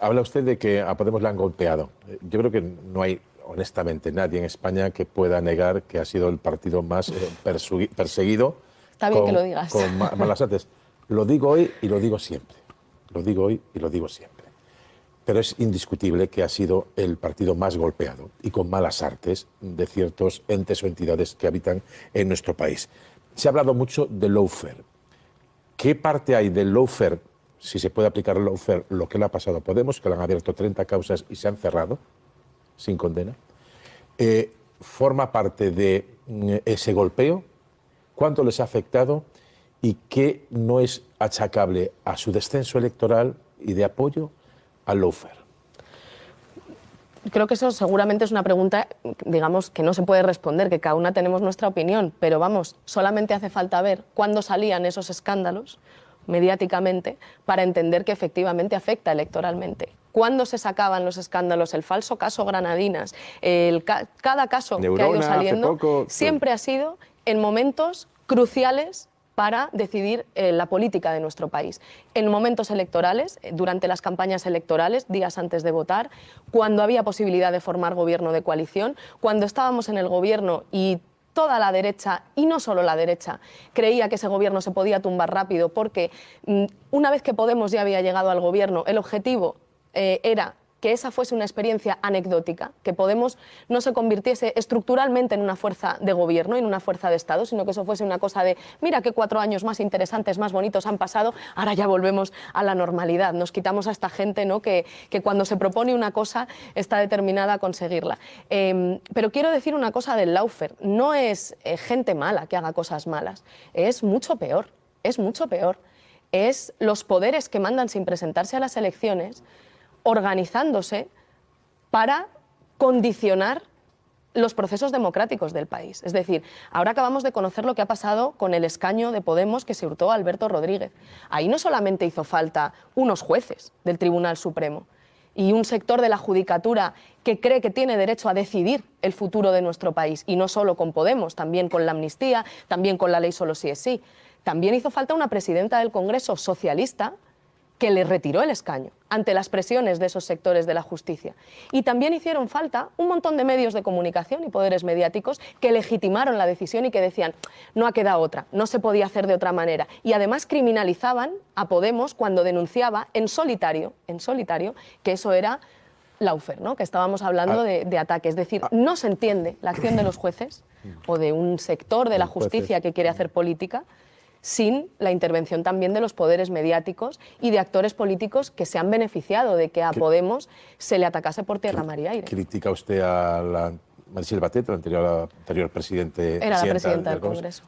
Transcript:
Habla usted de que a Podemos le han golpeado. Yo creo que no hay, honestamente, nadie en España que pueda negar que ha sido el partido más eh, perseguido. Está bien que lo digas. Con malas artes. Lo digo hoy y lo digo siempre. Lo digo hoy y lo digo siempre. Pero es indiscutible que ha sido el partido más golpeado y con malas artes de ciertos entes o entidades que habitan en nuestro país. Se ha hablado mucho de Lofer. ¿Qué parte hay del Lofer? si se puede aplicar lawfare, lo que le ha pasado a Podemos, que le han abierto 30 causas y se han cerrado sin condena, eh, forma parte de mm, ese golpeo, cuánto les ha afectado y qué no es achacable a su descenso electoral y de apoyo al lawfare. Creo que eso seguramente es una pregunta, digamos, que no se puede responder, que cada una tenemos nuestra opinión, pero vamos, solamente hace falta ver cuándo salían esos escándalos mediáticamente para entender que efectivamente afecta electoralmente. Cuando se sacaban los escándalos? El falso caso Granadinas, el cada caso que ha ido saliendo, siempre ha sido en momentos cruciales para decidir eh, la política de nuestro país. En momentos electorales, eh, durante las campañas electorales, días antes de votar, cuando había posibilidad de formar gobierno de coalición, cuando estábamos en el gobierno y toda la derecha, y no solo la derecha, creía que ese gobierno se podía tumbar rápido, porque mm, una vez que Podemos ya había llegado al gobierno, el objetivo eh, era que esa fuese una experiencia anecdótica, que Podemos no se convirtiese estructuralmente en una fuerza de gobierno, en una fuerza de Estado, sino que eso fuese una cosa de, mira qué cuatro años más interesantes, más bonitos han pasado, ahora ya volvemos a la normalidad, nos quitamos a esta gente ¿no? que, cuando se propone una cosa está determinada a conseguirla. Em, pero quiero decir una cosa del Laufer, no es eh, gente mala que haga cosas malas, es mucho peor, es mucho peor. Es los poderes que mandan sin presentarse a las elecciones organizándose para condicionar los procesos democráticos del país. Es decir, ahora acabamos de conocer lo que ha pasado con el escaño de Podemos que se hurtó a Alberto Rodríguez. Ahí no solamente hizo falta unos jueces del Tribunal Supremo y un sector de la judicatura que cree que tiene derecho a decidir el futuro de nuestro país, y no solo con Podemos, también con la amnistía, también con la ley solo si es sí. También hizo falta una presidenta del Congreso socialista, que le retiró el escaño ante las presiones de esos sectores de la justicia. Y también hicieron falta un montón de medios de comunicación y poderes mediáticos que legitimaron la decisión y que decían, no ha quedado otra, no se podía hacer de otra manera. Y además criminalizaban a Podemos cuando denunciaba en solitario, en solitario, que eso era Laufer, ¿no? que estábamos hablando ah. de, ataque. Es decir, ah. no se entiende la acción de los jueces o de un sector de la justicia que quiere hacer política sin la intervención también de los poderes mediáticos y de actores políticos que se han beneficiado de que a Podemos se le atacase por tierra, María y aire. ¿Critica usted a la Batet, la anterior, anterior presidente, presidenta del, Congreso?